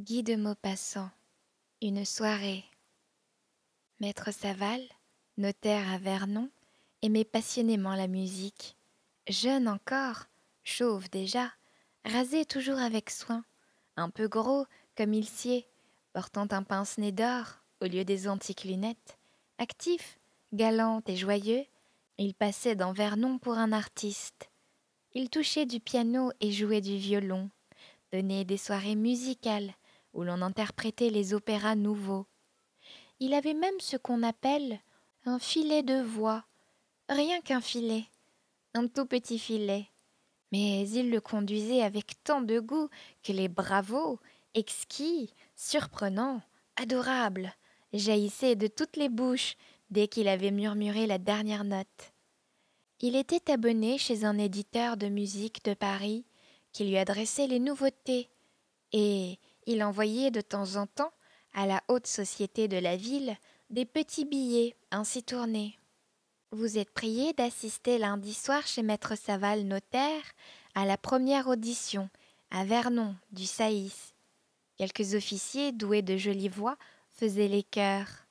Guy de Maupassant, une soirée. Maître Saval, notaire à Vernon, aimait passionnément la musique. Jeune encore, chauve déjà, rasé toujours avec soin, un peu gros comme il sied, portant un pince-nez d'or au lieu des antiques lunettes, actif, galant et joyeux, il passait dans Vernon pour un artiste. Il touchait du piano et jouait du violon, donnait des soirées musicales, où l'on interprétait les opéras nouveaux. Il avait même ce qu'on appelle un filet de voix, rien qu'un filet, un tout petit filet. Mais il le conduisait avec tant de goût que les bravos, exquis, surprenants, adorables, jaillissaient de toutes les bouches dès qu'il avait murmuré la dernière note. Il était abonné chez un éditeur de musique de Paris qui lui adressait les nouveautés, et il envoyait de temps en temps, à la haute société de la ville, des petits billets ainsi tournés. Vous êtes prié d'assister lundi soir chez Maître Saval notaire à la première audition, à Vernon, du Saïs. Quelques officiers doués de jolies voix faisaient les chœurs.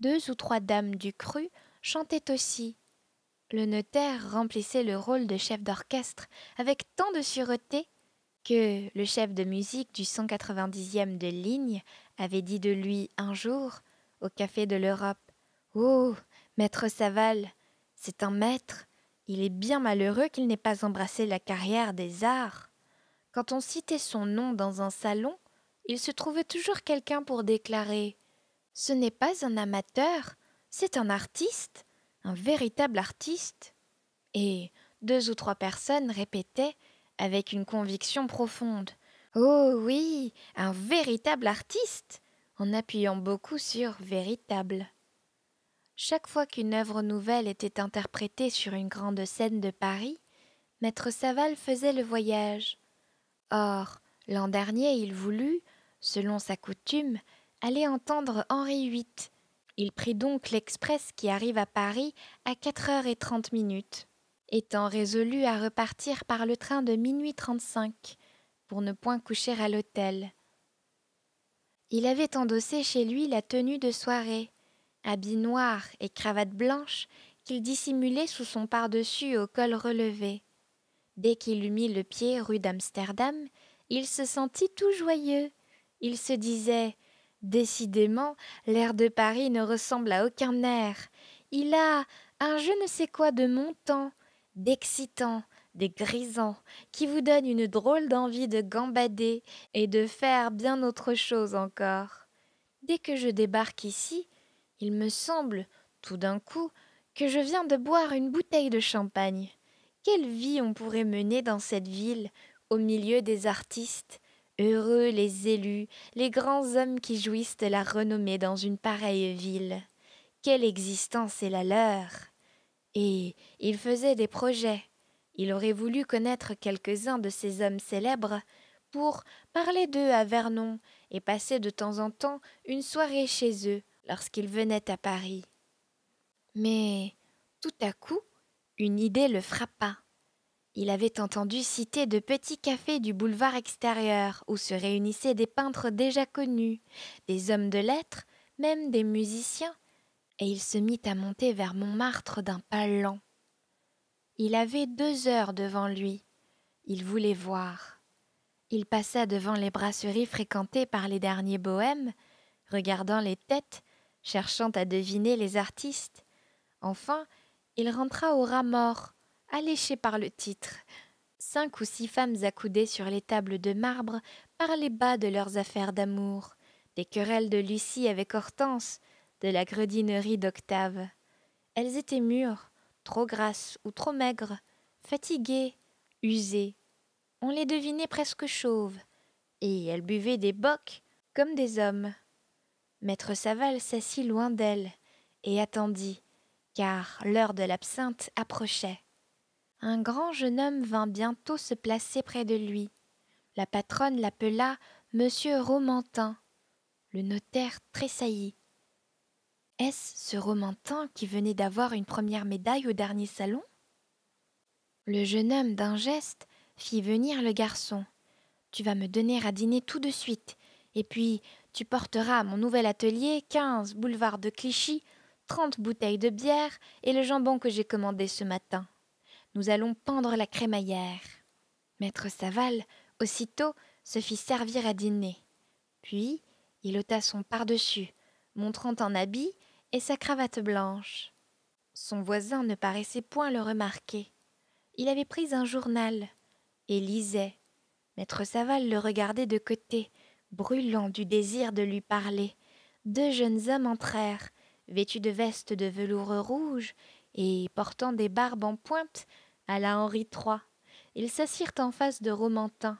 Deux ou trois dames du cru chantaient aussi. Le notaire remplissait le rôle de chef d'orchestre avec tant de sûreté que le chef de musique du 190e de ligne avait dit de lui un jour, au Café de l'Europe Oh, maître Saval, c'est un maître. Il est bien malheureux qu'il n'ait pas embrassé la carrière des arts. Quand on citait son nom dans un salon, il se trouvait toujours quelqu'un pour déclarer Ce n'est pas un amateur, c'est un artiste, un véritable artiste. Et deux ou trois personnes répétaient avec une conviction profonde. Oh oui, un véritable artiste en appuyant beaucoup sur véritable. Chaque fois qu'une œuvre nouvelle était interprétée sur une grande scène de Paris, Maître Saval faisait le voyage. Or, l'an dernier, il voulut, selon sa coutume, aller entendre Henri VIII. Il prit donc l'express qui arrive à Paris à quatre heures et trente minutes étant résolu à repartir par le train de minuit trente-cinq pour ne point coucher à l'hôtel. Il avait endossé chez lui la tenue de soirée, habit noir et cravate blanche qu'il dissimulait sous son pardessus au col relevé. Dès qu'il eut mis le pied rue d'Amsterdam, il se sentit tout joyeux. Il se disait Décidément, l'air de Paris ne ressemble à aucun air. Il a un je ne sais quoi de montant, d'excitant, des grisants, qui vous donnent une drôle d'envie de gambader et de faire bien autre chose encore. Dès que je débarque ici, il me semble, tout d'un coup, que je viens de boire une bouteille de champagne. Quelle vie on pourrait mener dans cette ville, au milieu des artistes, heureux les élus, les grands hommes qui jouissent de la renommée dans une pareille ville. Quelle existence est la leur? et il faisait des projets. Il aurait voulu connaître quelques-uns de ces hommes célèbres pour parler d'eux à Vernon et passer de temps en temps une soirée chez eux lorsqu'ils venaient à Paris. Mais tout à coup, une idée le frappa. Il avait entendu citer de petits cafés du boulevard extérieur où se réunissaient des peintres déjà connus, des hommes de lettres, même des musiciens, et il se mit à monter vers Montmartre d'un pas lent. Il avait deux heures devant lui. Il voulait voir. Il passa devant les brasseries fréquentées par les derniers bohèmes, regardant les têtes, cherchant à deviner les artistes. Enfin, il rentra au rat mort, alléché par le titre. Cinq ou six femmes accoudées sur les tables de marbre parlaient bas de leurs affaires d'amour, des querelles de Lucie avec Hortense, de la gredinerie d'Octave. Elles étaient mûres, trop grasses ou trop maigres, fatiguées, usées. On les devinait presque chauves, et elles buvaient des bocs comme des hommes. Maître Saval s'assit loin d'elles et attendit, car l'heure de l'absinthe approchait. Un grand jeune homme vint bientôt se placer près de lui. La patronne l'appela Monsieur Romantin. Le notaire tressaillit. Est-ce ce Romantin qui venait d'avoir une première médaille au dernier salon Le jeune homme, d'un geste, fit venir le garçon. Tu vas me donner à dîner tout de suite, et puis tu porteras à mon nouvel atelier quinze boulevard de Clichy, trente bouteilles de bière et le jambon que j'ai commandé ce matin. Nous allons pendre la crémaillère. Maître Saval, aussitôt, se fit servir à dîner. Puis, il ôta son pardessus, montrant un habit et sa cravate blanche. Son voisin ne paraissait point le remarquer. Il avait pris un journal et lisait. Maître Saval le regardait de côté, brûlant du désir de lui parler. Deux jeunes hommes entrèrent, vêtus de vestes de velours rouge et portant des barbes en pointe à la Henri III. Ils s'assirent en face de Romantin.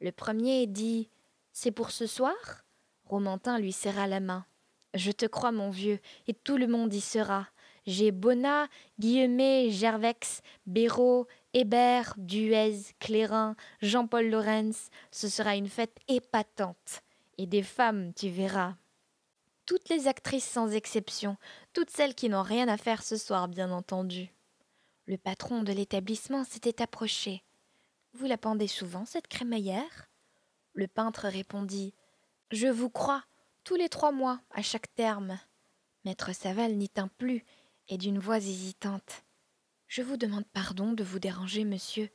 Le premier dit C'est pour ce soir Romantin lui serra la main. Je te crois, mon vieux, et tout le monde y sera. J'ai Bonnat, Guillemet, Gervex, Béraud, Hébert, Duez, Clérin, Jean-Paul Lorenz. Ce sera une fête épatante. Et des femmes, tu verras. Toutes les actrices sans exception, toutes celles qui n'ont rien à faire ce soir, bien entendu. Le patron de l'établissement s'était approché. Vous la pendez souvent, cette crémaillère Le peintre répondit Je vous crois, tous les trois mois, à chaque terme. Maître Saval n'y tint plus, et d'une voix hésitante. Je vous demande pardon de vous déranger, monsieur,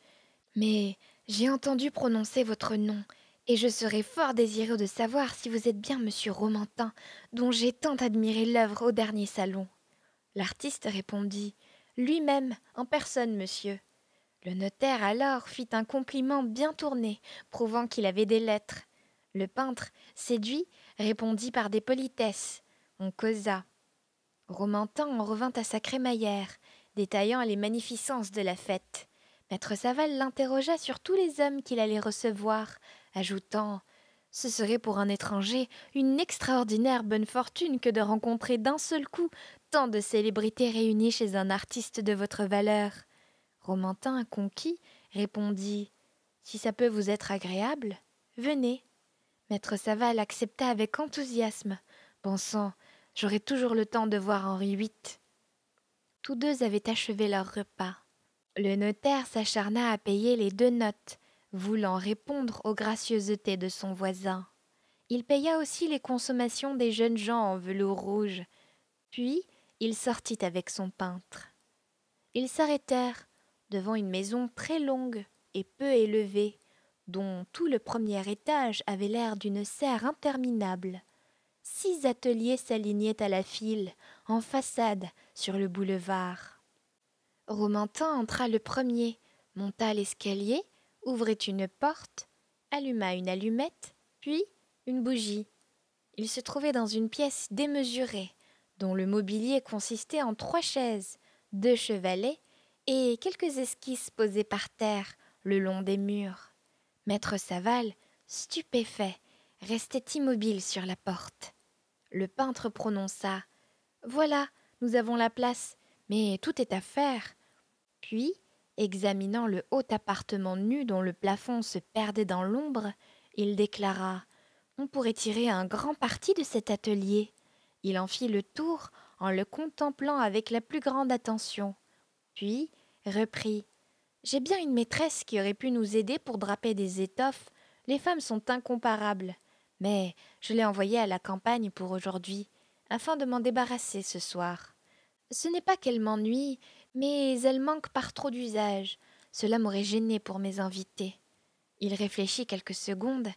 mais j'ai entendu prononcer votre nom, et je serais fort désireux de savoir si vous êtes bien monsieur Romantin, dont j'ai tant admiré l'œuvre au dernier salon. L'artiste répondit. Lui-même, en personne, monsieur. Le notaire alors fit un compliment bien tourné, prouvant qu'il avait des lettres, le peintre, séduit, répondit par des politesses. On causa. Romantin en revint à sa crémaillère, détaillant les magnificences de la fête. Maître Saval l'interrogea sur tous les hommes qu'il allait recevoir, ajoutant Ce serait pour un étranger une extraordinaire bonne fortune que de rencontrer d'un seul coup tant de célébrités réunies chez un artiste de votre valeur. Romantin, conquis, répondit Si ça peut vous être agréable, venez. Maître Saval accepta avec enthousiasme, pensant J'aurai toujours le temps de voir Henri VIII. Tous deux avaient achevé leur repas. Le notaire s'acharna à payer les deux notes, voulant répondre aux gracieusetés de son voisin. Il paya aussi les consommations des jeunes gens en velours rouge. Puis il sortit avec son peintre. Ils s'arrêtèrent devant une maison très longue et peu élevée, dont tout le premier étage avait l'air d'une serre interminable. Six ateliers s'alignaient à la file, en façade, sur le boulevard. Romantin entra le premier, monta l'escalier, ouvrit une porte, alluma une allumette, puis une bougie. Il se trouvait dans une pièce démesurée, dont le mobilier consistait en trois chaises, deux chevalets et quelques esquisses posées par terre le long des murs. Maître Saval, stupéfait, restait immobile sur la porte. Le peintre prononça Voilà, nous avons la place, mais tout est à faire. Puis, examinant le haut appartement nu dont le plafond se perdait dans l'ombre, il déclara On pourrait tirer un grand parti de cet atelier. Il en fit le tour en le contemplant avec la plus grande attention. Puis reprit j'ai bien une maîtresse qui aurait pu nous aider pour draper des étoffes. Les femmes sont incomparables. Mais je l'ai envoyée à la campagne pour aujourd'hui, afin de m'en débarrasser ce soir. Ce n'est pas qu'elle m'ennuie, mais elle manque par trop d'usage. Cela m'aurait gêné pour mes invités. Il réfléchit quelques secondes,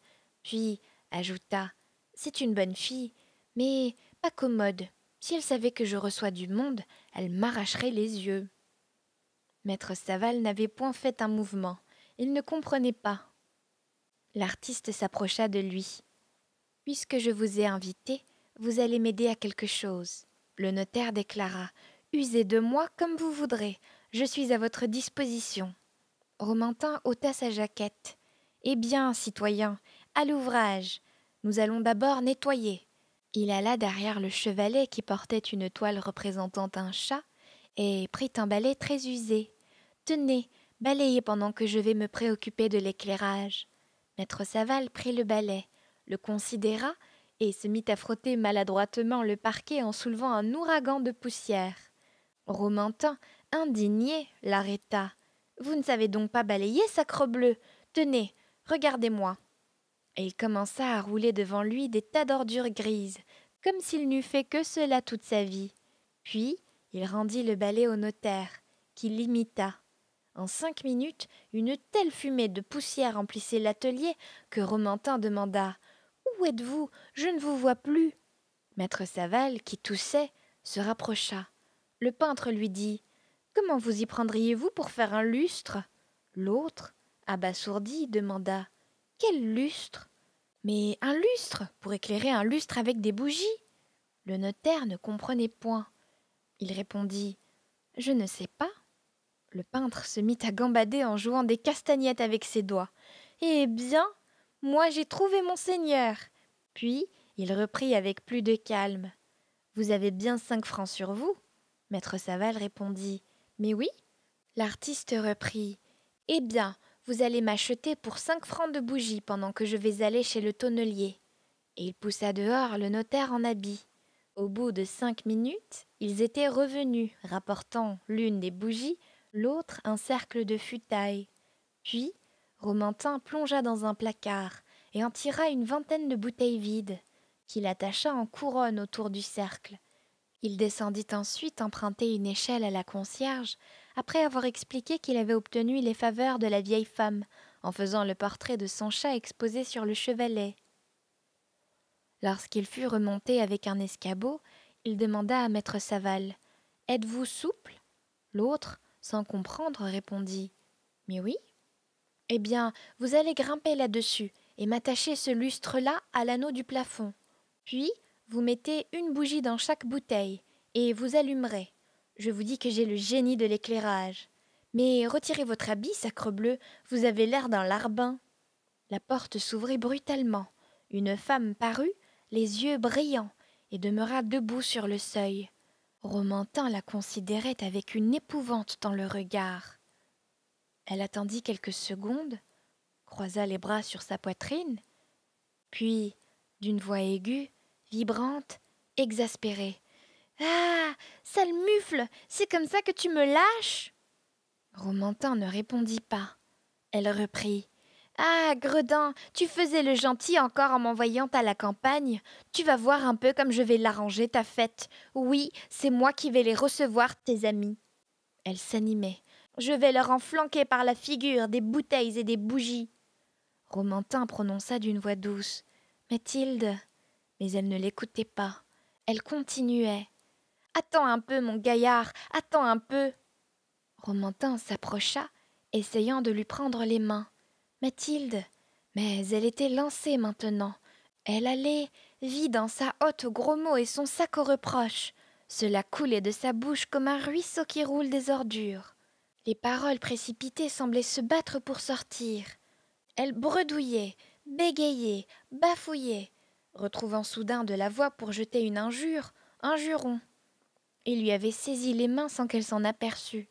puis ajouta C'est une bonne fille, mais pas commode. Si elle savait que je reçois du monde, elle m'arracherait les yeux. Maître Saval n'avait point fait un mouvement. Il ne comprenait pas. L'artiste s'approcha de lui. Puisque je vous ai invité, vous allez m'aider à quelque chose. Le notaire déclara. Usez de moi comme vous voudrez. Je suis à votre disposition. Romantin ôta sa jaquette. Eh bien, citoyen, à l'ouvrage. Nous allons d'abord nettoyer. Il alla derrière le chevalet qui portait une toile représentant un chat et prit un balai très usé. Tenez, balayez pendant que je vais me préoccuper de l'éclairage. Maître Saval prit le balai, le considéra et se mit à frotter maladroitement le parquet en soulevant un ouragan de poussière. Romantin, indigné, l'arrêta. Vous ne savez donc pas balayer, sacrebleu Tenez, regardez-moi. Et il commença à rouler devant lui des tas d'ordures grises, comme s'il n'eût fait que cela toute sa vie. Puis, il rendit le balai au notaire, qui l'imita. En cinq minutes, une telle fumée de poussière emplissait l'atelier que Romantin demanda Où êtes-vous Je ne vous vois plus. Maître Saval, qui toussait, se rapprocha. Le peintre lui dit Comment vous y prendriez-vous pour faire un lustre L'autre, abasourdi, demanda Quel lustre Mais un lustre pour éclairer un lustre avec des bougies. Le notaire ne comprenait point. Il répondit Je ne sais pas. Le peintre se mit à gambader en jouant des castagnettes avec ses doigts. Eh bien, moi j'ai trouvé mon seigneur. Puis il reprit avec plus de calme. Vous avez bien cinq francs sur vous. Maître Saval répondit. Mais oui. L'artiste reprit. Eh bien, vous allez m'acheter pour cinq francs de bougies pendant que je vais aller chez le tonnelier. Et il poussa dehors le notaire en habit. Au bout de cinq minutes, ils étaient revenus, rapportant l'une des bougies, l'autre un cercle de futailles. Puis, Romantin plongea dans un placard et en tira une vingtaine de bouteilles vides, qu'il attacha en couronne autour du cercle. Il descendit ensuite emprunter une échelle à la concierge, après avoir expliqué qu'il avait obtenu les faveurs de la vieille femme en faisant le portrait de son chat exposé sur le chevalet. Lorsqu'il fut remonté avec un escabeau, il demanda à maître Saval. Êtes-vous souple L'autre, sans comprendre, répondit. Mais oui. Eh bien, vous allez grimper là-dessus et m'attacher ce lustre-là à l'anneau du plafond. Puis, vous mettez une bougie dans chaque bouteille et vous allumerez. Je vous dis que j'ai le génie de l'éclairage. Mais retirez votre habit, sacrebleu, vous avez l'air d'un larbin. La porte s'ouvrit brutalement. Une femme parut les yeux brillants, et demeura debout sur le seuil. Romantin la considérait avec une épouvante dans le regard. Elle attendit quelques secondes, croisa les bras sur sa poitrine, puis, d'une voix aiguë, vibrante, exaspérée. Ah. Sale mufle. C'est comme ça que tu me lâches. Romantin ne répondit pas. Elle reprit. Ah, Gredin, tu faisais le gentil encore en m'envoyant à la campagne. Tu vas voir un peu comme je vais l'arranger ta fête. Oui, c'est moi qui vais les recevoir, tes amis. Elle s'animait. Je vais leur enflanquer par la figure des bouteilles et des bougies. Romantin prononça d'une voix douce. Mathilde. Mais elle ne l'écoutait pas. Elle continuait. Attends un peu, mon gaillard, attends un peu. Romantin s'approcha, essayant de lui prendre les mains. Mathilde. Mais elle était lancée maintenant. Elle allait, vide dans sa haute gros mots et son sac aux reproches. Cela coulait de sa bouche comme un ruisseau qui roule des ordures. Les paroles précipitées semblaient se battre pour sortir. Elle bredouillait, bégayait, bafouillait, retrouvant soudain de la voix pour jeter une injure, un juron. Il lui avait saisi les mains sans qu'elle s'en aperçût.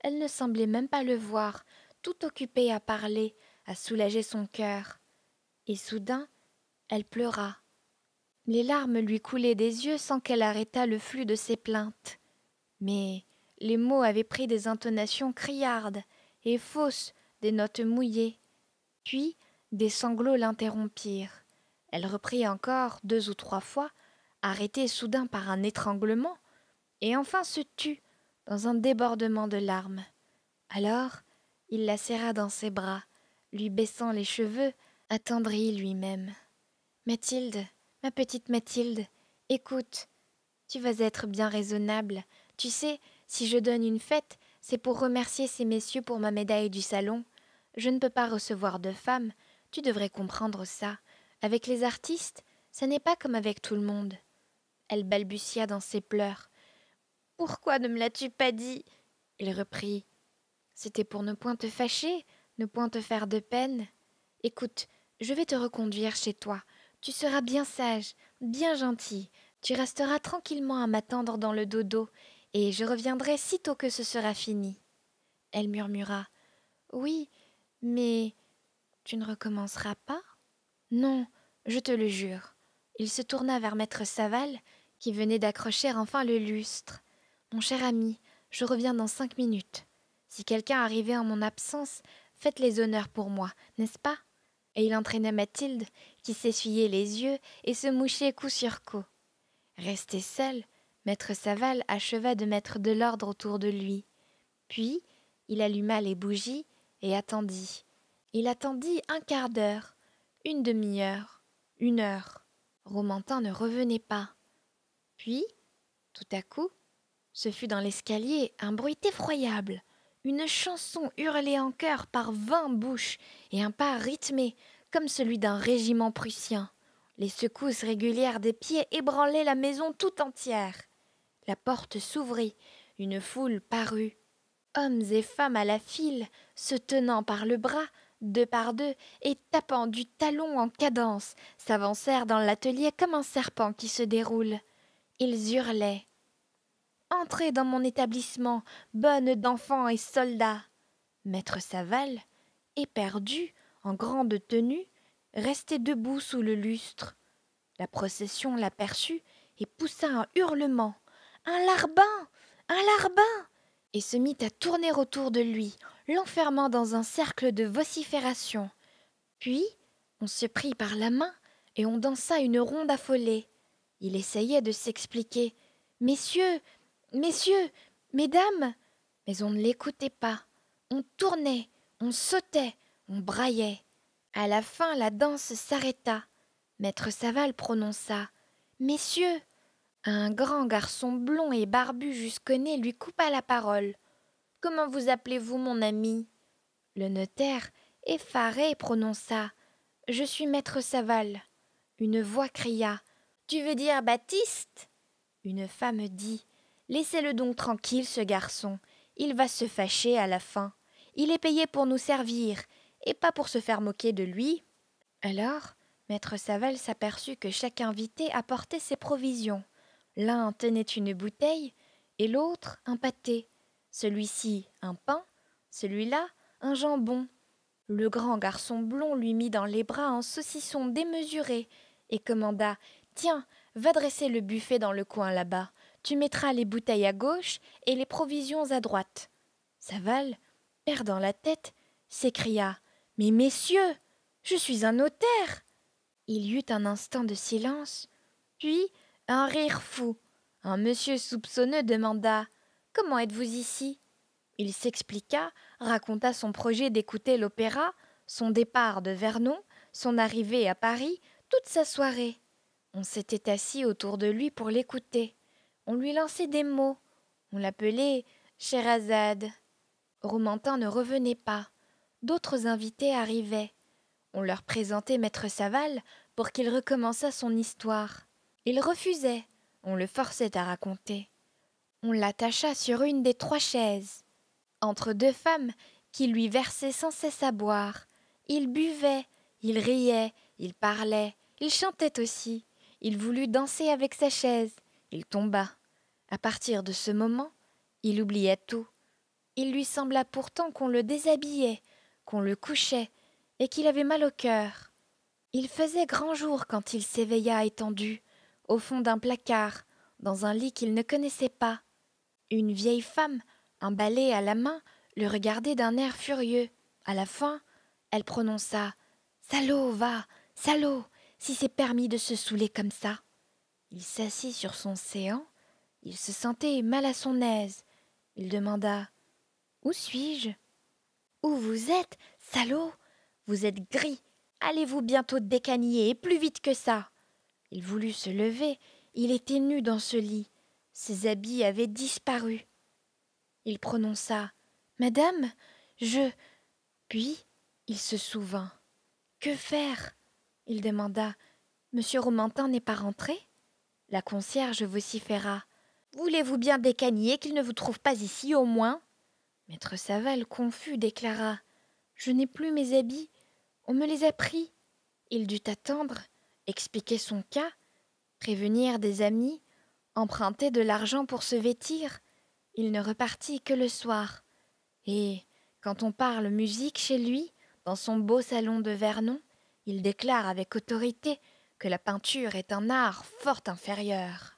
Elle ne semblait même pas le voir, tout occupée à parler, à soulager son cœur, et soudain elle pleura. Les larmes lui coulaient des yeux sans qu'elle arrêtât le flux de ses plaintes. Mais les mots avaient pris des intonations criardes et fausses, des notes mouillées. Puis des sanglots l'interrompirent. Elle reprit encore deux ou trois fois, arrêtée soudain par un étranglement, et enfin se tut dans un débordement de larmes. Alors il la serra dans ses bras, lui baissant les cheveux, attendrit lui-même. Mathilde, ma petite Mathilde, écoute, tu vas être bien raisonnable. Tu sais, si je donne une fête, c'est pour remercier ces messieurs pour ma médaille du salon. Je ne peux pas recevoir de femmes, tu devrais comprendre ça. Avec les artistes, ça n'est pas comme avec tout le monde. Elle balbutia dans ses pleurs. Pourquoi ne me l'as-tu pas dit Il reprit. C'était pour ne point te fâcher ne point te faire de peine. Écoute, je vais te reconduire chez toi. Tu seras bien sage, bien gentil. Tu resteras tranquillement à m'attendre dans le dodo, et je reviendrai sitôt que ce sera fini. Elle murmura. Oui, mais tu ne recommenceras pas? Non, je te le jure. Il se tourna vers maître Saval, qui venait d'accrocher enfin le lustre. Mon cher ami, je reviens dans cinq minutes. Si quelqu'un arrivait en mon absence, Faites les honneurs pour moi, n'est-ce pas Et il entraîna Mathilde, qui s'essuyait les yeux et se mouchait coup sur coup. Resté seul, maître Saval acheva de mettre de l'ordre autour de lui. Puis, il alluma les bougies et attendit. Il attendit un quart d'heure, une demi-heure, une heure. Romantin ne revenait pas. Puis, tout à coup, ce fut dans l'escalier un bruit effroyable une chanson hurlée en chœur par vingt bouches et un pas rythmé, comme celui d'un régiment prussien. Les secousses régulières des pieds ébranlaient la maison tout entière. La porte s'ouvrit, une foule parut. Hommes et femmes à la file, se tenant par le bras, deux par deux, et tapant du talon en cadence, s'avancèrent dans l'atelier comme un serpent qui se déroule. Ils hurlaient, Entrez dans mon établissement, bonne d'enfants et soldats. Maître Saval, éperdu, en grande tenue, restait debout sous le lustre. La procession l'aperçut et poussa un hurlement. Un larbin Un larbin et se mit à tourner autour de lui, l'enfermant dans un cercle de vociférations. Puis, on se prit par la main et on dansa une ronde affolée. Il essayait de s'expliquer. Messieurs, Messieurs, mesdames Mais on ne l'écoutait pas. On tournait, on sautait, on braillait. À la fin, la danse s'arrêta. Maître Saval prononça Messieurs Un grand garçon blond et barbu jusqu'au nez lui coupa la parole. Comment vous appelez-vous, mon ami Le notaire, effaré, prononça Je suis Maître Saval. Une voix cria Tu veux dire Baptiste Une femme dit Laissez-le donc tranquille, ce garçon. Il va se fâcher à la fin. Il est payé pour nous servir, et pas pour se faire moquer de lui. Alors, maître Saval s'aperçut que chaque invité apportait ses provisions. L'un tenait une bouteille, et l'autre un pâté, celui-ci un pain, celui-là un jambon. Le grand garçon blond lui mit dans les bras un saucisson démesuré, et commanda Tiens, va dresser le buffet dans le coin là-bas. Tu mettras les bouteilles à gauche et les provisions à droite. Saval, perdant la tête, s'écria Mais messieurs, je suis un notaire Il y eut un instant de silence, puis un rire fou. Un monsieur soupçonneux demanda Comment êtes-vous ici Il s'expliqua, raconta son projet d'écouter l'opéra, son départ de Vernon, son arrivée à Paris, toute sa soirée. On s'était assis autour de lui pour l'écouter on lui lançait des mots. On l'appelait Sherazade. Romantin ne revenait pas. D'autres invités arrivaient. On leur présentait Maître Saval pour qu'il recommençât son histoire. Il refusait. On le forçait à raconter. On l'attacha sur une des trois chaises. Entre deux femmes qui lui versaient sans cesse à boire. Il buvait, il riait, il parlait, il chantait aussi. Il voulut danser avec sa chaise. Il tomba. À partir de ce moment, il oubliait tout. Il lui sembla pourtant qu'on le déshabillait, qu'on le couchait, et qu'il avait mal au cœur. Il faisait grand jour quand il s'éveilla étendu, au fond d'un placard, dans un lit qu'il ne connaissait pas. Une vieille femme, un balai à la main, le regardait d'un air furieux. À la fin, elle prononça Salaud, va, salaud, si c'est permis de se saouler comme ça. Il s'assit sur son séant il se sentait mal à son aise. Il demanda Où suis-je Où vous êtes, salaud Vous êtes gris. Allez-vous bientôt décanier et plus vite que ça Il voulut se lever. Il était nu dans ce lit. Ses habits avaient disparu. Il prononça Madame, je. Puis il se souvint. Que faire Il demanda. Monsieur Romantin n'est pas rentré La concierge vociféra. Voulez-vous bien décanier qu'il ne vous trouve pas ici, au moins Maître Saval, confus, déclara Je n'ai plus mes habits. On me les a pris. Il dut attendre, expliquer son cas, prévenir des amis, emprunter de l'argent pour se vêtir. Il ne repartit que le soir. Et, quand on parle musique chez lui, dans son beau salon de Vernon, il déclare avec autorité que la peinture est un art fort inférieur.